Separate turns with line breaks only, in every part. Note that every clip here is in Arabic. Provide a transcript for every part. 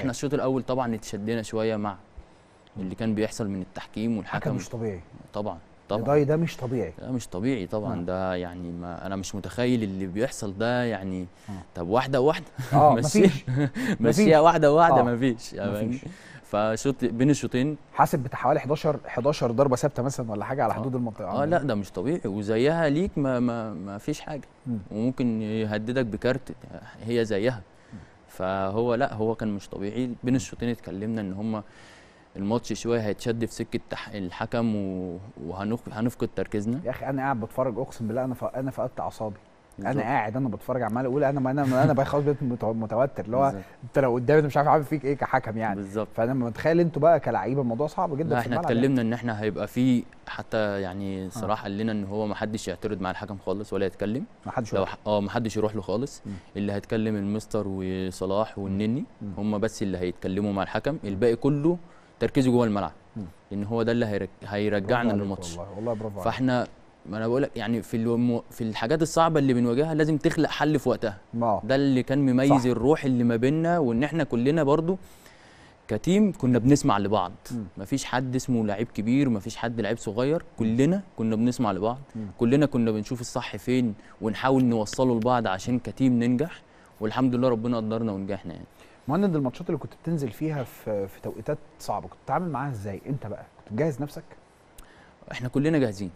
احنا الشوط الاول طبعا اتشدينا شويه مع اللي كان بيحصل من التحكيم والحكم مش طبيعي طبعا طبعا ده مش طبيعي ده مش طبيعي طبعا مم. نعم. ده يعني ما انا مش متخيل اللي بيحصل ده يعني مم. آه. طب واحده واحده اه مفيش مفيش واحده واحده آه. مفيش يعني مفيش فشوط بين الشوطين
حاسب بتاع حوالي 11 11 ضربه ثابته مثلا ولا حاجه على آه. حدود آه. المنطقه اه لا
ده مش طبيعي وزيها ليك ما ما, ما فيش حاجه مم. وممكن يهددك بكارت هي زيها فهو لا هو كان مش طبيعي بين الشوطين اتكلمنا ان هم الماتش شويه هيتشد في سكه الحكم
وهنفقد تركيزنا يا اخي انا قاعد بتفرج اقسم بالله انا انا فقدت اعصابي انا قاعد انا بتفرج عمال اقول انا انا انا خلاص بقيت متوتر اللي هو انت لو قدامي مش عارف اعمل فيك ايه كحكم يعني بالظبط فانا متخيل انتوا بقى كلعيبه الموضوع صعب جدا احنا اتكلمنا
يعني. ان احنا هيبقى في حتى يعني اه. صراحه قال لنا ان هو ما حدش يعترض مع الحكم خالص ولا يتكلم ما حدش اه ما حدش يروح له خالص م. اللي هيتكلم المستر وصلاح والنني هم بس اللي هيتكلموا مع الحكم الباقي كله تركيزه جوه الملعب لان هو ده اللي هيرجعنا للماتش والله والله برافو فاحنا ما انا بقول لك يعني في المو... في الحاجات الصعبه اللي بنواجهها لازم تخلق حل في وقتها ما. آه. ده اللي كان مميز صح. الروح اللي ما بيننا وان احنا كلنا برضو كتيم كنا بنسمع لبعض ما فيش حد اسمه لعيب كبير وما فيش حد لعيب صغير كلنا كنا بنسمع لبعض م. كلنا كنا بنشوف الصح فين ونحاول نوصله لبعض عشان كتيم ننجح والحمد لله ربنا قدرنا ونجحنا يعني
مهند الماتشات اللي كنت بتنزل فيها في في توقيتات صعبه كنت بتتعامل معاها ازاي انت بقى كنت مجهز نفسك
احنا كلنا جاهزين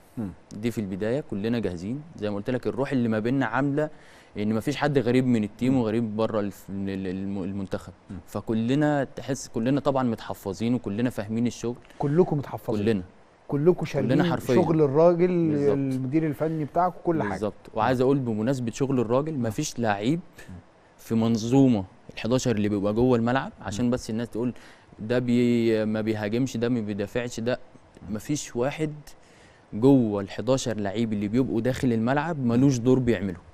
دي في البدايه كلنا جاهزين زي ما قلت لك الروح اللي ما بيننا عامله ان ما فيش حد غريب من التيم وغريب بره المنتخب فكلنا تحس كلنا طبعا متحفظين وكلنا فاهمين الشغل كلكم متحفظين كلنا
كلكم شغالين شغل الراجل بالزبط. المدير الفني بتاعكم كل بالزبط. حاجه بالظبط
وعايز اقول بمناسبه شغل الراجل ما فيش لعيب في منظومه ال11 اللي بيبقى جوه الملعب عشان بس الناس تقول ده بي ما بيهاجمش ده ما بيدافعش ده مفيش واحد جوه ال 11 لعيب اللي بيبقوا داخل الملعب ملوش دور بيعمله